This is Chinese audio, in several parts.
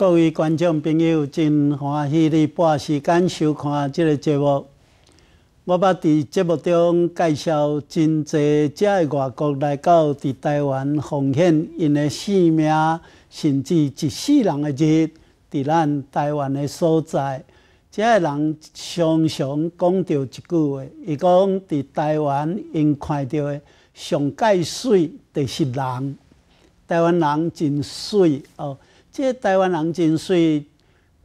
各位观众朋友，真欢喜你半时间收看这个节目。我捌伫节目中介绍真侪只外国来到伫台湾奉献因个性命，甚至一世人个日。伫咱台湾个所在，只个人常常讲到一句话，伊讲伫台湾因看到个上界水，就是人。台湾人真水哦。即台湾人真水，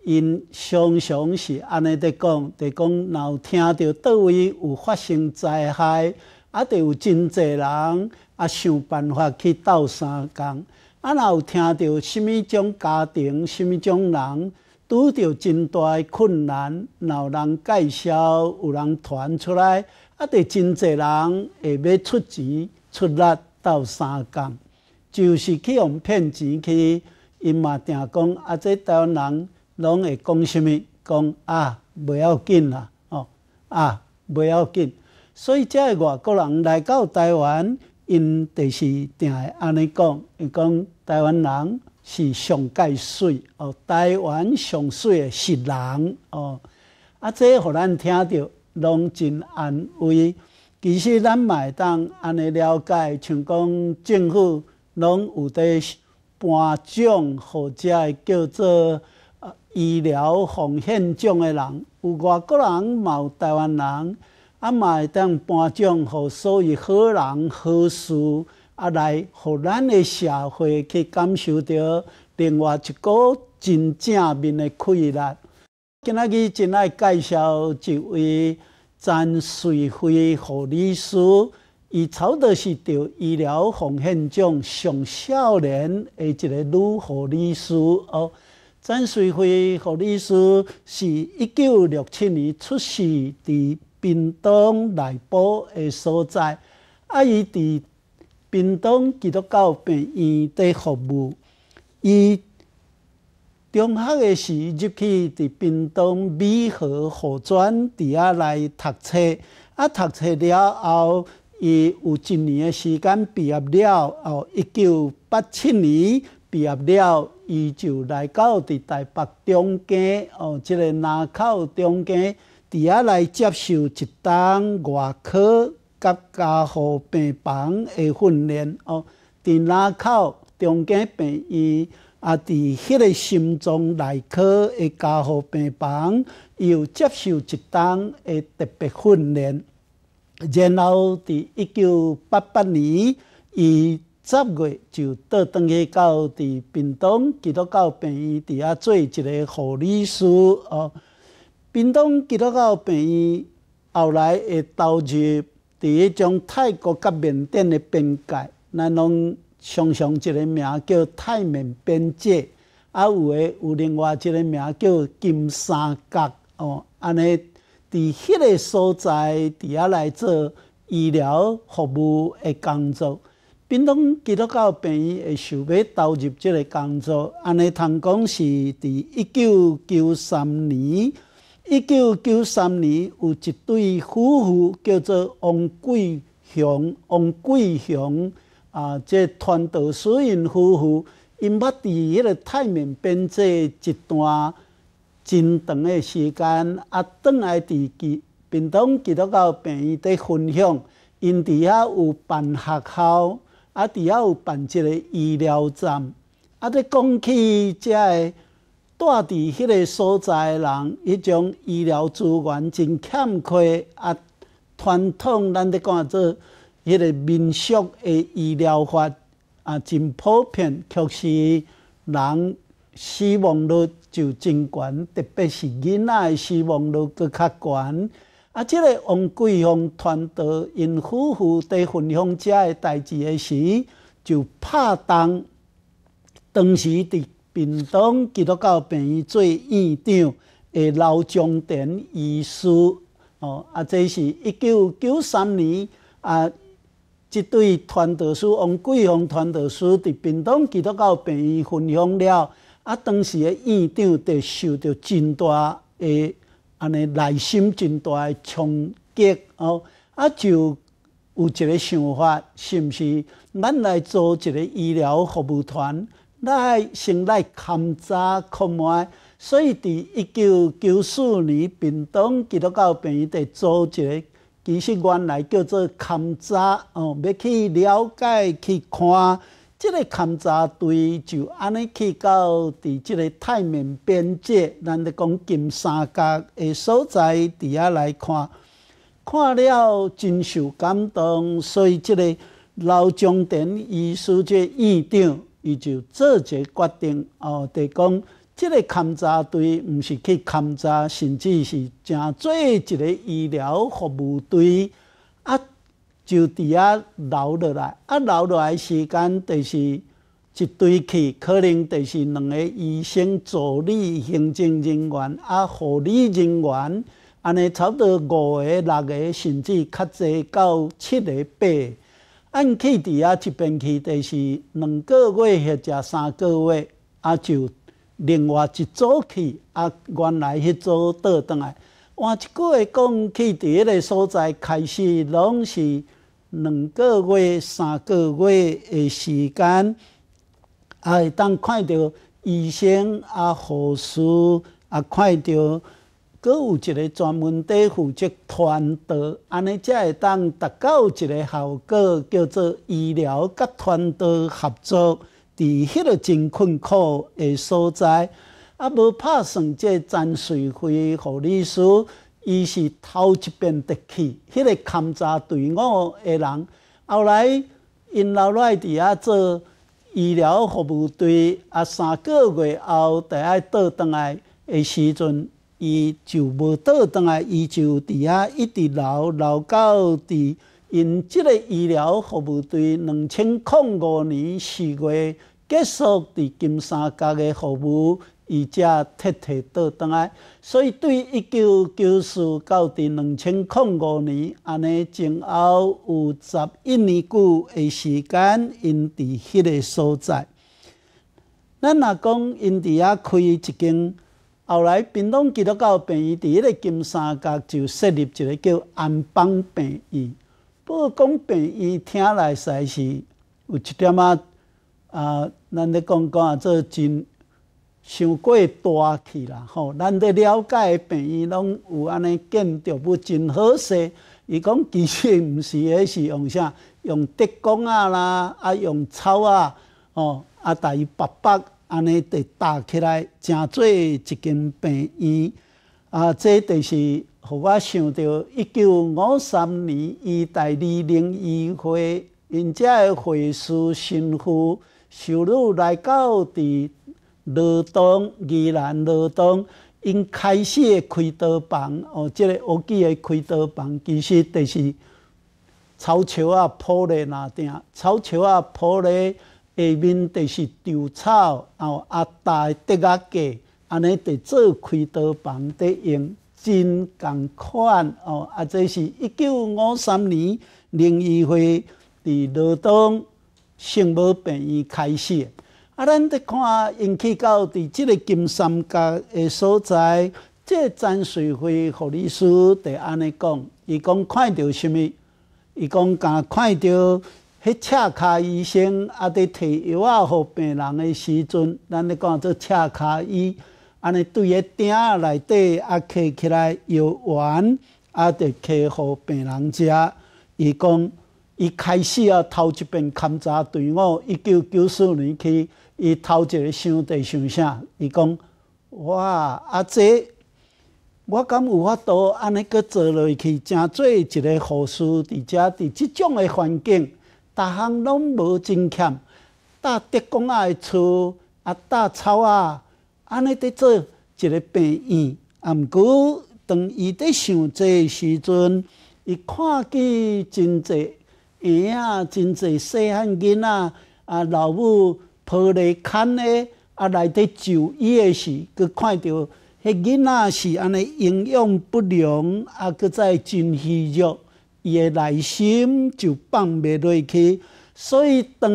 因常常是安尼在讲，在讲，若听到倒位有发生灾害，啊，就有真济人啊想办法去斗相共。啊，若有听到甚物种家庭、甚物种人拄着真大诶困难，有人介绍，有人传出来，啊，着真济人会要出钱出力斗相共，就是去用骗钱去。因嘛定讲，啊，这台湾人拢会讲啥物？讲啊，袂要紧啦，哦，啊，袂要紧。所以，这外国人来到台湾，因就是定会安尼讲，伊讲台湾人是上界水哦，台湾上水诶是人哦。啊，这互咱听着拢真安慰。其实咱嘛会当安尼了解，像讲政府拢有伫。颁奖，互者叫做医疗奉献奖的人，有外国人，嘛有台湾人，啊嘛会当颁奖，互所有好人好事啊来，互咱的社会去感受到另外一个真正面的快乐。今仔日真爱介绍一位詹瑞辉护理师。伊不多是做医疗奉献奖上少年的一个女护理师哦。詹水辉护理师是一九六七年出世伫屏东内埔的所在。啊，伊伫屏东基督教病院的服务。伊中学的时入去伫屏东美和护专伫啊来读册。啊，读册了后。伊有一年诶时间毕业了，哦，一九八七年毕业了，伊就来到伫台北中街，哦，即个南口中街，伫遐来接受一档外科甲加护病房诶训练，哦，在南口中街病院，啊，伫迄个心脏内科诶加护病房，又接受一档诶特别训练。然后，伫一九八八年，伊十月就倒转去到伫屏东吉隆高病院底下做一个护理师哦。屏东吉隆高病院后来会投入伫迄种泰国甲缅甸的边界，咱拢常常一个名叫泰缅边界，啊，有诶有另外一个名叫金三角哦，安尼。伫迄个所在，伫遐来做医疗服务的工作。冰冻基督到病院，会想要投入即个工作，安尼通讲是伫一九九三年。一九九三年有一对夫妇，叫做王贵雄、王贵雄，啊，即团道水印夫妇，因捌伫迄个泰缅边界一段。真长诶时间，啊，转来伫平平塘基督教病院底分享，因伫遐有办学校，啊，伫遐有办一个医疗站。啊，伫讲起遮个，住伫迄个所在诶人，迄种医疗资源真欠缺。啊，传统咱伫讲做迄个民俗诶医疗法，啊，真普遍，确实人死亡率。就真悬，特别是囡仔的希望率搁较悬。啊，即个王桂芳团队因夫妇在分享遮的代志的时，就拍动当时伫平塘基督教病院做院长的老中典医师。哦，啊，这是一九九三年啊，一对团队书，王桂芳团队书伫平塘基督教病院分享了。啊，当时个院长就受着真大个安尼内心真大个冲击哦，啊，就有一个想法，是毋是？咱来做一个医疗服务团来先来勘察看卖，所以伫一九九四年，屏东基督教医院就做一个，其实原来叫做勘察哦，要去了解去看。即个勘察队就安尼去到伫即个泰缅边界，咱就讲金三角的所在，伫遐来看，看了真受感动，所以即个老将军伊即个议长，伊就做个决定哦，就讲即个勘察队唔是去勘察，甚至是正做一个医疗服务队啊。就伫遐留落来，啊，留落来时间就是一堆去，可能就是两个医生助理行政人员啊，护理人员，安尼差不多五个六个，甚至较侪到七个八。按去伫遐一边去，就是两个月或者三个月，啊，就另外一组去，啊，原来迄组倒转来。换一句话讲去伫迄个所在开始，拢是。两个月、三个月的时间，啊，会当看到医生、啊、护士，啊，看到，阁有一个专门在负责团队，安尼才会当达到一个效果，叫做医疗甲团队合作。伫迄个真困苦的所在，啊，无拍算这占水会，何理师。伊是头一遍得去，迄个勘察队伍的人。后来因留落来伫遐做医疗服务队，啊，三个月后，第爱倒倒来的时阵，伊就无倒倒来，伊就伫遐一直留留到伫因即个医疗服务队两千零五年四月结束伫金三角的服务。伊才摕提倒当来，所以对一九九四到伫两千零五年安尼前后有十一年久诶时间，因伫迄个所在。咱若讲因伫遐开一间，后来屏东基督教病院伫迄个金三角就设立一个叫安邦病院。不过讲病院听来侪是有一点啊啊，咱咧讲讲啊做真伤过大气啦！吼，咱伫了解病院，拢有安尼建筑，要真好势。伊讲其实毋是，也是用啥用竹工啊啦，啊用草啊，哦啊在伊爸爸安尼伫搭起来，正做一间病院啊，这就是互我想到一九五三年，伊在二零一岁，因遮个会师神父收入来到伫。劳东、二兰劳东，因开始开刀房哦，即个乌记的开刀房其实就是草桥啊、铺咧那定、草桥啊、铺咧下面就是稻草后啊大竹脚架，安尼在做开刀房在用真共款哦，啊这是一九五三年林义辉伫罗东圣母病院开始。啊！咱得看引起到伫即个金三角诶所在，即个张水辉护理师得安尼讲，伊讲看到虾物，伊讲敢看到迄赤卡医生啊伫摕药仔互病人诶时阵，咱咧讲做赤卡医安尼对个鼎内底啊揢起来药丸啊得揢互病人食，伊讲伊开始啊头一遍勘察队伍，一九九四年去，伊头一个想在想啥？伊讲：哇！啊，这我敢有法度安尼阁做落去，诚做一个护士伫遮伫即种诶环境，逐项拢无真欠。搭德公仔诶厝啊，搭草啊，安尼伫做一个病院。啊，毋过当伊伫想这时阵，伊看见真侪囡仔，真侪细汉囡仔啊，老母。抱咧牵咧，啊，来得医的是，佮看到迄囡仔是安尼营养不良，啊，佮再真虚弱，伊的内心就放袂落去。所以当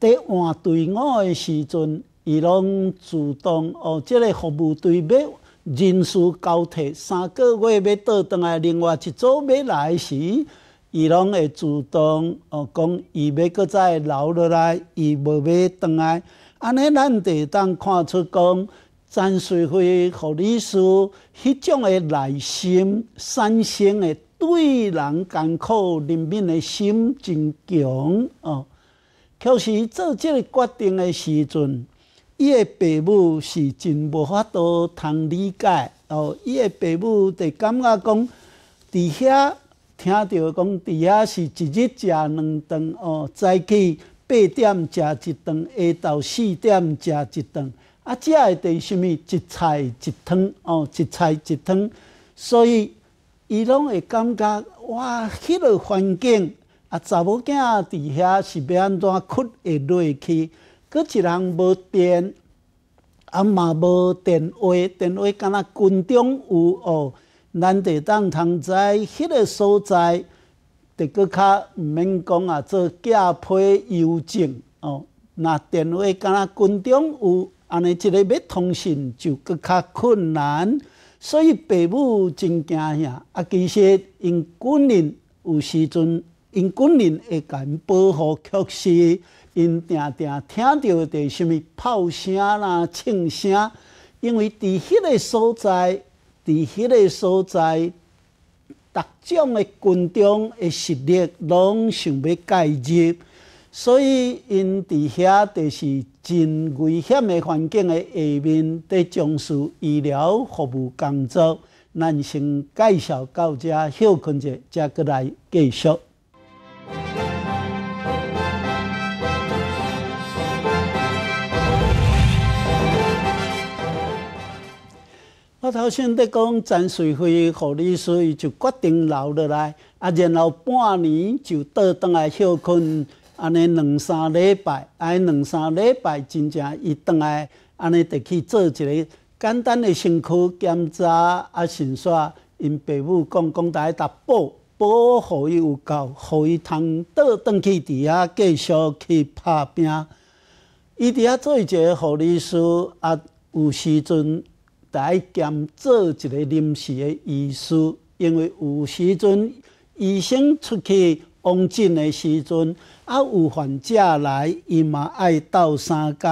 伫换队伍的时阵，伊拢主动哦，即个服务队要人事交替，三个月要倒转来另外一组，要来时。伊拢会主动哦，讲伊要搁再留落来，伊无要倒来。安尼咱就当看出讲，詹水辉和李叔迄种的耐心、善心诶，对人艰苦人民诶心真强哦。可是做即个决定诶时阵，伊诶父母是真无法度通理解哦。伊诶父母就感觉讲，伫遐。听到讲，伫遐是一日食两顿哦，早起八点食一顿，下昼四点食一顿。啊，食的第虾物一菜一汤哦，一菜一汤。所以伊拢会感觉哇，迄个环境啊，查某囝伫遐是要安怎困会落去？佮一人无电，啊嘛无电话，电话敢若军中有哦。咱得当通在迄个所在，得搁较毋免讲啊，做寄配邮政哦。那电话，敢若军中有，安尼一个要通信就搁较困难。所以爸母真惊呀。啊，其实因军人有时阵，因军人会甲因保护缺失，因定定听到的虾物炮声啦、枪声，因为伫迄个所在。伫迄个所在，逐种的军众的实力，拢想要介入，所以因伫遐就是真危险的环境的下面，在从事医疗服务工作。咱先介绍到这，休困者，再过来继续。头先在讲赚税辉护理师就决定留落来。啊，然后半年就倒当来休困，安尼两三礼拜，安尼两三礼拜真正伊当来，安尼得去做一个简单的身躯检查啊，先刷。因爸母讲，讲台达保保，互伊有够，互伊通倒当去伫遐继续去拍拼。伊伫遐做一个护理师，啊，有时阵。在兼做一个临时的医师，因为有时阵医生出去往进的时阵，啊有患者来，伊嘛爱斗三工，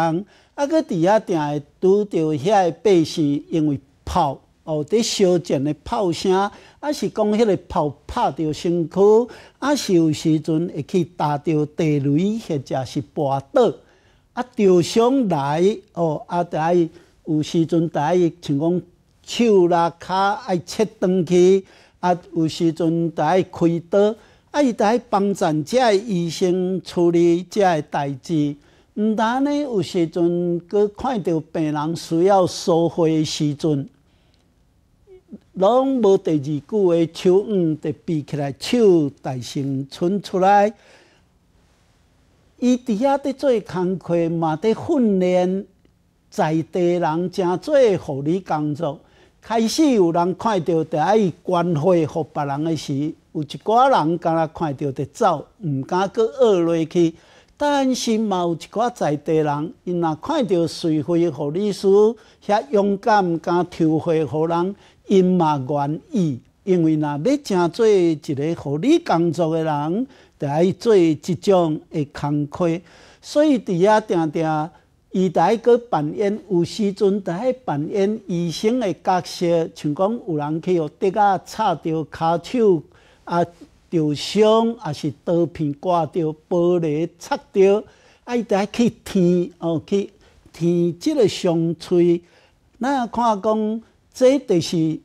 啊佫伫遐定会拄到遐的百姓，因为炮哦，伫烧战的炮声，啊是讲迄个炮拍着身躯，啊有时阵会去打着地雷，或者是跋倒，啊受伤来哦啊在。有时阵在伊像讲手啦、脚爱切断去，啊，有时阵在开刀，啊，伊在帮站个医生处理这个代志。毋但呢，有时阵佮看到病人需要收费的时阵，拢无第二句话，手硬得比起来，手在生存出来，伊伫遐伫做工课嘛，伫训练。在地人真做护理工作，开始有人看到得爱关怀互别人诶时，有一寡人敢若看到得走，毋敢阁恶落去。但是，嘛，有一寡在地人，因若看到社会护理师遐勇敢，敢抽血互人，因嘛愿意，因为若要真做一个护理工作诶人，得爱做一种诶工课，所以伫遐定定。伊在个扮演，有时阵在扮演医生的角色，像讲有人去互跌啊，插着骹手啊，着伤，啊是刀片挂着玻璃，插擦到，爱在去天哦，去天即个伤处。那看讲，这就是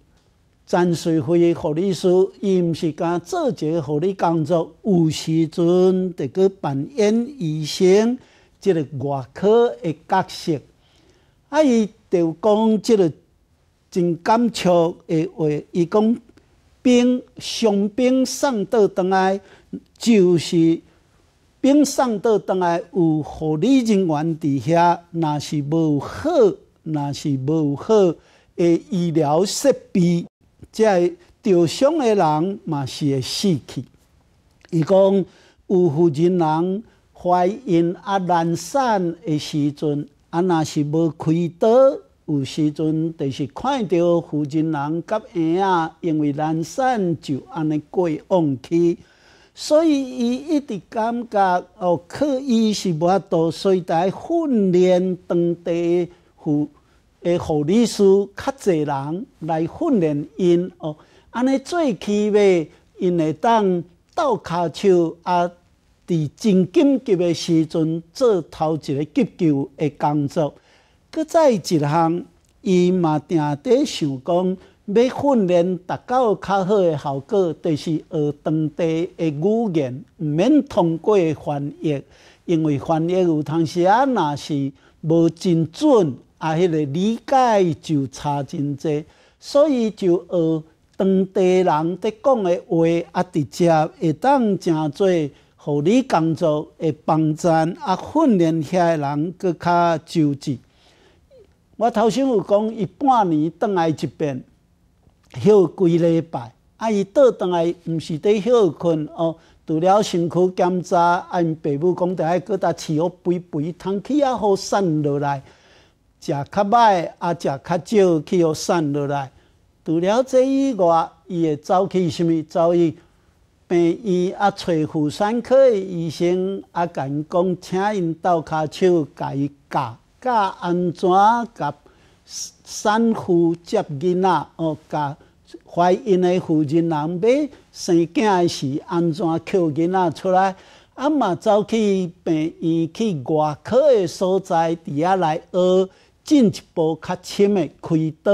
詹水辉护理师，伊毋是干做一个护理工作，有时阵在去扮演医生。即个外科诶角色，啊伊就讲即个真感触诶话，伊讲兵伤兵送到倒来，就是兵送到倒来有护理人员伫遐，若是无好，若是无好诶医疗设备，即受伤诶人嘛是会死去。伊讲有护责人。怀孕啊难产的时阵，啊那是无开刀，有时阵就是看到附近人甲婴仔因为难产就安尼过旺去，所以伊一直感觉哦，去医是无多，所以在训练当地护诶护理师较侪人来训练因哦，安尼最起码因会当倒骹手啊。伫真紧急的时阵，做头一个急救的工作。搁再一项，伊嘛定底想讲，要训练达到较好的效果，就是学当地的语言，毋免通过翻译，因为翻译有当时啊，若是无真准，啊迄个理解就差真济。所以就学当地人伫讲的话，啊伫遮会当诚济。护理工作会帮助啊，训练遐个人佫较周至。我头先有讲，伊半年倒来一遍，休几礼拜。啊，伊倒倒来，毋是伫休困哦，除了辛苦检查，因爸母讲，着爱搁搭饲好，肥肥，通气也好，散落来，食较歹，啊，食较少，去互散落来。除了这以外，伊会走去什物？走去病院啊，找妇产科的医生啊，甲因讲，请因斗骹手，伊教教安怎甲产妇接囡仔哦，教怀孕的妇人人白生囝的是安怎揪囡仔出来，啊嘛走去病院去外科的所在伫遐来学进一步较深的开刀，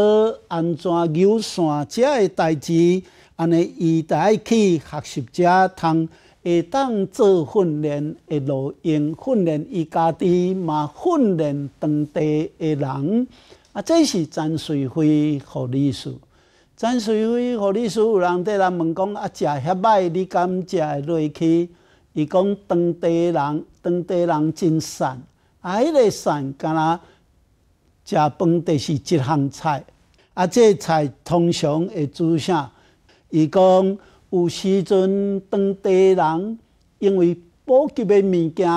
安怎扭线遮的代志。安尼，伊在去学习者，通会当做训练，会落用训练伊家己，嘛训练当地诶人。啊，这是詹水辉和律师。詹水辉和律师有人在咱问讲，啊，食遐歹，你敢食落去？伊讲，当地人，当地人真善，啊，迄个善，敢若食饭就是一项菜。啊，这菜通常会煮啥？伊讲，有时阵当地人因为补给的物件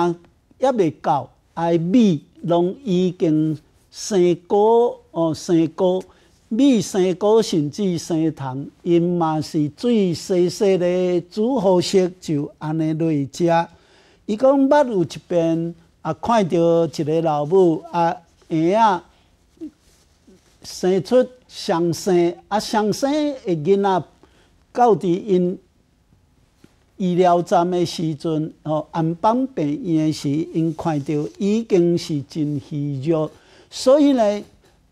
还袂够，啊，米拢已经生果哦，生果米生果甚至生虫，因嘛是水洗洗的煮好食就安尼来食。伊讲捌有一边啊，看到一个老母啊，婴仔生出双生，啊，双生个囡仔。到伫因医疗站的时阵，哦，安邦病院的时，因看到已经是真虚弱，所以呢，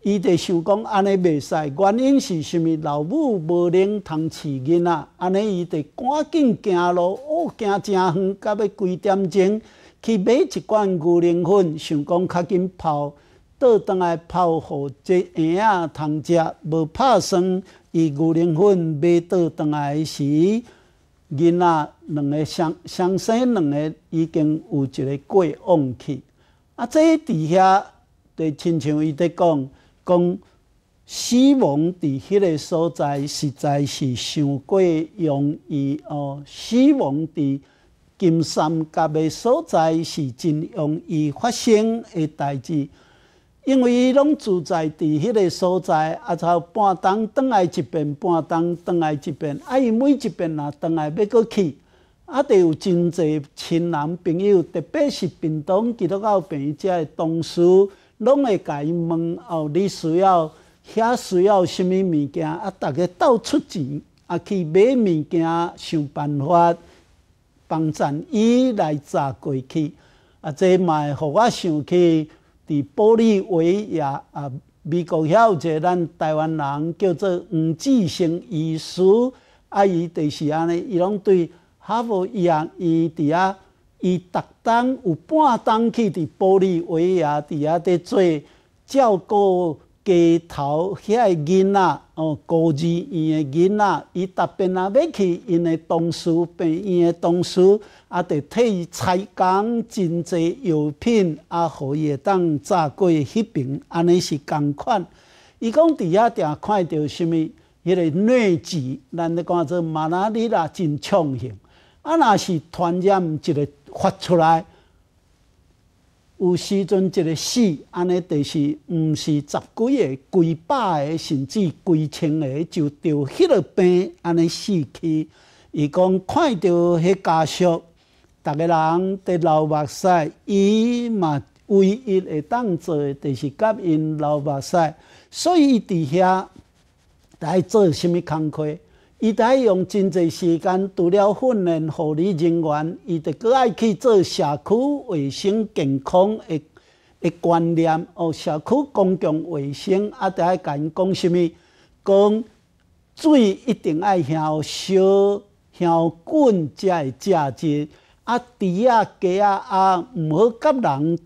伊就想讲安尼袂使，原因是啥物？老母无能，通饲囡仔，安尼伊就赶紧行路，哦，行真远，甲要几点钟去买一罐牛奶粉，想讲较紧泡，倒当来泡互即囡仔通食，无拍算。伊牛奶粉买倒倒来时，囡仔两个相相生两个已经有一个过往去，啊，这一底下就亲像伊在讲讲死亡伫迄个所在实在是伤过容易哦，死亡伫金山角的所在是真容易发生的代志。因为伊拢住在伫迄个所在，啊，就半东转来一遍，半东转来一遍，啊，伊每一遍啊，转来要过去，啊，得有真侪亲人朋友，特别是平东几多老朋友，遮个同事，拢会甲伊问，哦，你需要，遐需要啥物物件，啊，逐个斗出钱，啊，去买物件，想办法，帮衬伊来砸过去，啊，即卖，互我想起。伫玻利维亚，啊，美国遐有一个咱台湾人叫做黄志成医师，啊，伊就是安尼，伊拢对哈佛医院，伊伫啊，伊逐当有半当去伫玻利维亚，伫啊伫做照顾街头遐个囡仔，哦，高二院个囡仔，伊特别啊要去，因的同事、病院个同事，啊，得替伊采工真济药品，啊，互伊会当炸过迄边，安尼是共款。伊讲伫遐定看到啥物，迄个疟疾，咱咧讲做马拉里啦，真猖獗。啊，若是传染一个发出来。有时阵一个死，安尼就是毋是十几个、几百个，甚至几千个，就着迄个病安尼死去。伊讲看到迄家属，逐个人伫流目屎，伊嘛唯一会当作就是甲因流目屎，所以伫遐来做虾物工课。伊得用真侪时间，除了训练护理人员，伊得搁爱去做社区卫生健康诶诶观念哦，社区公共卫生啊，得爱甲因讲啥物？讲水一定爱烧、消滚才会食进。啊，猪啊鸡啊啊，毋好甲人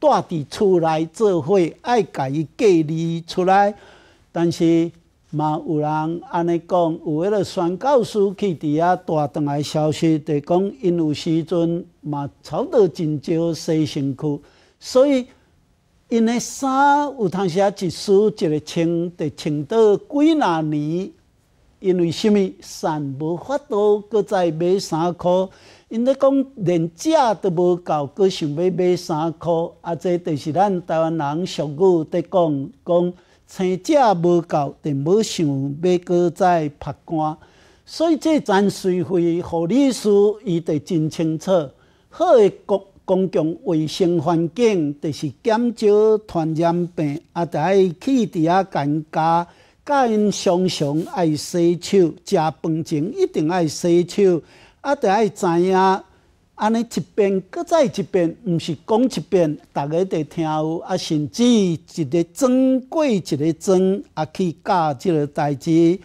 带伫厝内做伙，爱家己隔离出来。但是。嘛，有人安尼讲，有迄个宣教师去伫遐带上来消息，就讲因有时阵嘛，穿到真少西身躯，所以因诶衫有通时啊，一输一个穿，得穿到几那年。因为虾米，衫无法度搁再买衫裤。因咧讲连价都无够，搁想要买衫裤。啊，这就是咱台湾人俗语在讲，讲。生者无够，定无想要过再拍干，所以即增值费何律师伊著真清楚。好诶，公公共卫生环境，著是减少传染病，啊，著爱去伫啊，尴家教因常常爱洗手，食饭前一定爱洗手，啊，著爱知影。安尼一遍，搁再一遍，毋是讲一遍，逐个得听。有啊，甚至一个装过一个装，啊去教即个代志。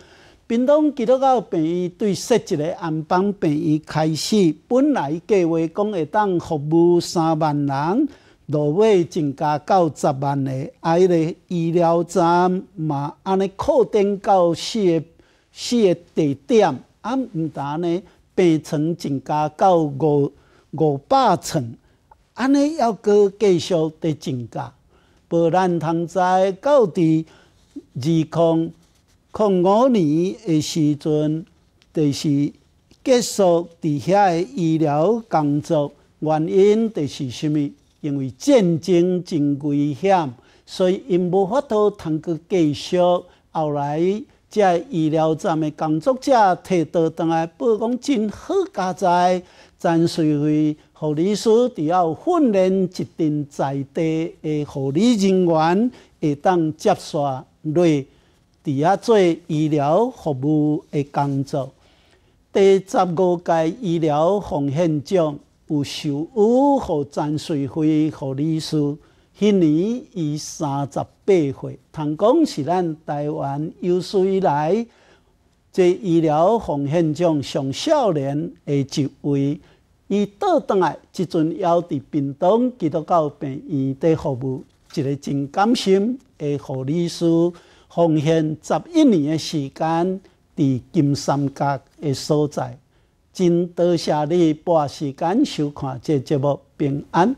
屏东记多到病院对设一个安邦病院开始，本来计划讲会当服务三万人，落尾增加到十万啊，迄个医疗站嘛，安尼扩展到四个四个地点，啊毋但呢。八成增加到五五百层，安尼要阁继续伫增加，无咱通知到第二空空五年诶时阵，就是结束伫遐诶医疗工作。原因就是啥物？因为战争真危险，所以因无法度通阁继续后来。即医疗站的工作者摕到当来报讲真好佳哉，陈水辉护理师，只要训练一定在地的护理人员会当接续类，除了做医疗服务的工作，第十五届医疗奉献奖有授予给詹瑞辉护理师。迄年伊三十八岁，通讲是咱台湾有史以来，即医疗奉献奖上少年的一位。伊倒返来，即阵还伫屏东基督教病院底服务，一个真感心的护理师，奉献十一年的时间，伫金三角的所在。真多谢你拨时间收看这节目，平安。